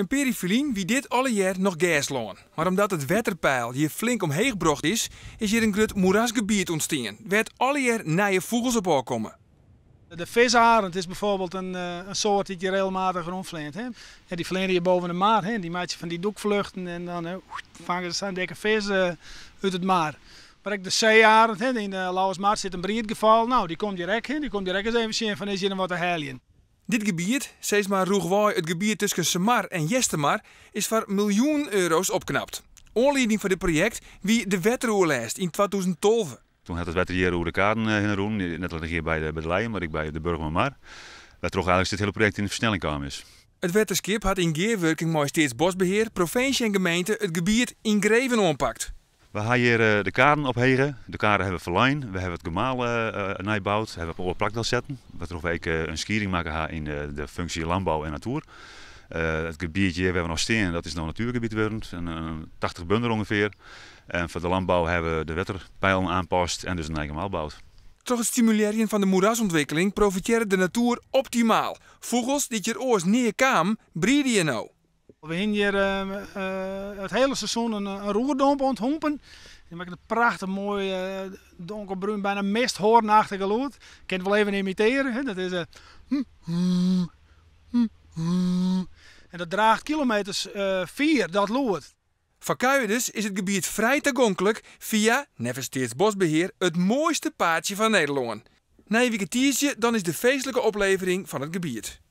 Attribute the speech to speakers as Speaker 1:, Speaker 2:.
Speaker 1: Een perifilien wie dit alle nog gasloon. Maar omdat het wetterpeil hier flink omheen gebracht is, is hier een groot moerasgebied ontstingen, Waar alle jaar nieuwe vogels op komen.
Speaker 2: De visarend is bijvoorbeeld een, eh, een soort die je regelmatig rondvleent. Hè? Ja, die vleent je boven de maar. Hè? Die maakt je van die doekvluchten en dan vangen ze een dikke vissen eh, uit het maar. Maar ik de zeearend, hè, in de Lauwersmaart zit een breed geval. Nou,
Speaker 1: die komt direct, hè? die komt direct eens even zien van is hier wat te helien. Dit gebied, steeds maar Roegwaai, het gebied tussen Semar en Jestemar, is voor miljoen euro's opknapt. Oorleiding van dit
Speaker 3: project wie de wetroerlijst in 2012. Toen had het wetter hier over eh, de in Roen, eh, net als hier bij de, bij de Leijen, maar ik bij de Burg van Mar. Waar toch eigenlijk dit hele project in de versnelling kwam is.
Speaker 1: Het wetterskip had in geerwerking met steeds bosbeheer, provincie en gemeente het gebied in Greven
Speaker 3: oppakt. We gaan hier de op hegen. De karen hebben we verlijn. We hebben het gemaal uh, eh, eh, nijbouwd. We hebben op plak zetten. We hebben ook eh, een skiering maken in de functie landbouw en natuur. het gebiedje hebben we nog steen, dat is nog natuurgebied wordend, een, 80 bunder ongeveer. En voor de landbouw hebben we de wetterpijlen aanpast en dus een eigen bouwt.
Speaker 1: Toch het stimuleren van de moerasontwikkeling profiteren de natuur optimaal. Vogels die je oors neerkam, breeden je nou.
Speaker 2: We hebben hier eh, eh, het hele seizoen een, roerdomp onthompen. Je maakt een prachtig mooi eh, donkerbruin, bijna misthoornachtig geluid. Ik kan het wel even imiteren. Hè? Dat is uh,
Speaker 1: mm, En dat draagt kilometers vier dat loert. Van dus is het gebied vrij toegankelijk via, nevens Bosbeheer, het mooiste paardje van Nederland. Na een dan is de feestelijke oplevering van het gebied.